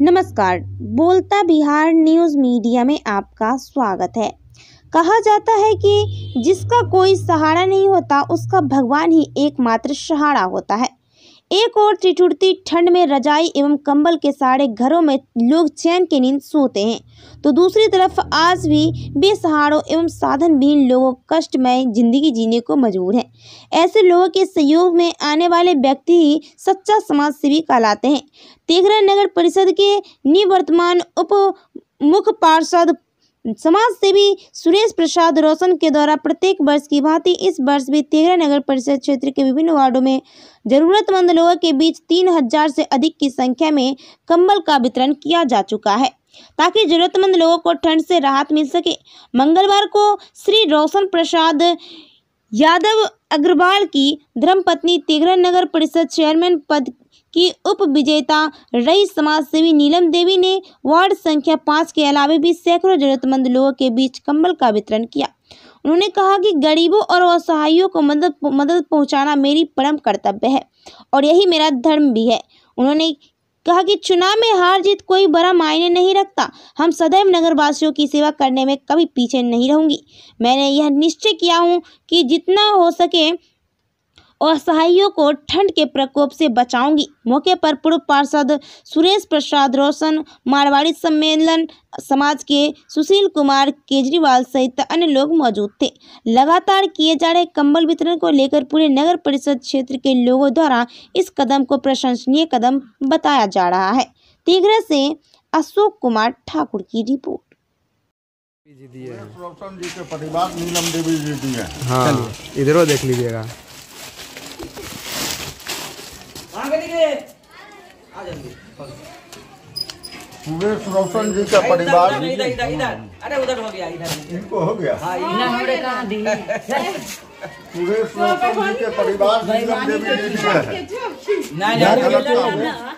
नमस्कार बोलता Bihar news media में आपका स्वागत है कहा जाता है कि जिसका कोई सहारा नहीं होता उसका भगवान ही एकमात्र सहारा होता है एक और चिचुड़ती ठंड में रजाई एवं कंबल के सारे घरों में लोग चैन की नींद सोते हैं तो दूसरी तरफ आज भी बेसहारों एवं साधन भीन लोगों कष्टमय जिंदगी जीने को मजबूर हैं ऐसे लोगों के सहयोग में आने वाले व्यक्ति ही सच्चा समाज सेवी कहलाते हैं तेघरा नगर परिषद के निवर्तमान उप मुख्य पार्षद समाज सेवी सुरेश प्रसाद रोशन के द्वारा प्रत्येक वर्ष की भांति इस वर्ष भी तेघरा नगर परिषद क्षेत्र के विभिन्न वार्डों में जरूरतमंद लोगों के बीच तीन हजार से अधिक की संख्या में कंबल का वितरण किया जा चुका है ताकि जरूरतमंद लोगों को ठंड से राहत मिल सके मंगलवार को श्री रोशन प्रसाद यादव अग्रवाल की धर्मपत्नी तेघरा नगर परिषद चेयरमैन पद की उप विजेता रही समाज सेवी नीलम देवी ने वार्ड संख्या पाँच के अलावे भी सैकड़ों जरूरतमंद लोगों के बीच कंबल का वितरण किया उन्होंने कहा कि गरीबों और असहायों को मदद मदद पहुंचाना मेरी परम कर्तव्य है और यही मेरा धर्म भी है उन्होंने कहा कि चुनाव में हार जीत कोई बड़ा मायने नहीं रखता हम सदैव नगरवासियों की सेवा करने में कभी पीछे नहीं रहूंगी मैंने यह निश्चय किया हूं कि जितना हो सके असहायों को ठंड के प्रकोप से बचाऊंगी मौके पर पूर्व पार्षद सुरेश प्रसाद रोशन मारवाड़ी सम्मेलन समाज के सुशील कुमार केजरीवाल सहित अन्य लोग मौजूद थे लगातार किए जा रहे कंबल वितरण को लेकर पूरे नगर परिषद क्षेत्र के लोगों द्वारा इस कदम को प्रशंसनीय कदम बताया जा रहा है तिगरा से अशोक कुमार ठाकुर की रिपोर्ट जी दिए जी के प्रतिभा नीलम देवी जी दिए हाँ इधरों देख लीजिएगा आगे रोशन जी का परिवार अरे उधर हो गया इधर इनको हो गया हाँ, सुरेश रोशन जी के परिवार नहीं